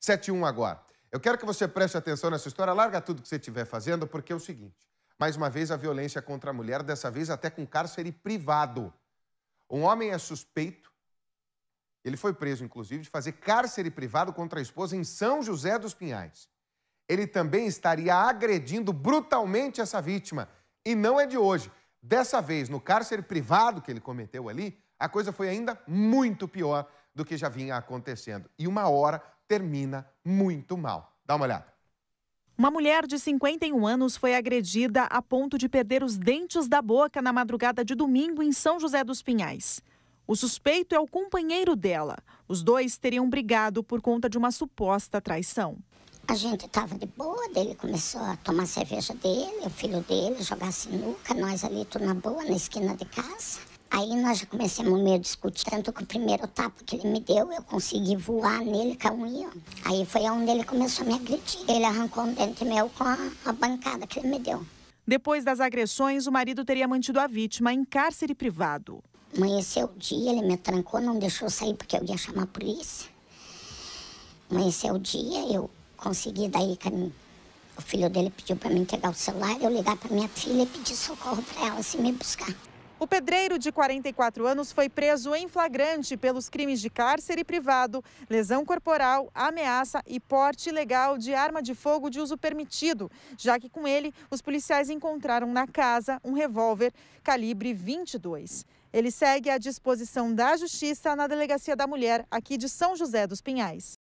71 agora. Eu quero que você preste atenção nessa história, larga tudo que você estiver fazendo, porque é o seguinte: mais uma vez a violência contra a mulher, dessa vez até com cárcere privado. Um homem é suspeito, ele foi preso inclusive, de fazer cárcere privado contra a esposa em São José dos Pinhais. Ele também estaria agredindo brutalmente essa vítima. E não é de hoje. Dessa vez, no cárcere privado que ele cometeu ali, a coisa foi ainda muito pior do que já vinha acontecendo. E uma hora termina muito mal. Dá uma olhada. Uma mulher de 51 anos foi agredida a ponto de perder os dentes da boca na madrugada de domingo em São José dos Pinhais. O suspeito é o companheiro dela. Os dois teriam brigado por conta de uma suposta traição. A gente estava de boa, ele começou a tomar cerveja dele, o filho dele, jogar sinuca, nós ali tudo na boa, na esquina de casa. Aí nós já começamos meio a discutir, tanto que o primeiro tapa que ele me deu, eu consegui voar nele com a unha. Aí foi onde ele começou a me agredir. Ele arrancou um dente meu com a, a bancada que ele me deu. Depois das agressões, o marido teria mantido a vítima em cárcere privado. Amanheceu o dia, ele me trancou, não deixou sair porque eu ia chamar a polícia. Amanheceu o dia, eu consegui daí caminho. O filho dele pediu para mim pegar o celular, eu ligar para minha filha e pedir socorro para ela se me buscar. O pedreiro de 44 anos foi preso em flagrante pelos crimes de cárcere privado, lesão corporal, ameaça e porte ilegal de arma de fogo de uso permitido, já que com ele os policiais encontraram na casa um revólver calibre 22. Ele segue à disposição da Justiça na Delegacia da Mulher, aqui de São José dos Pinhais.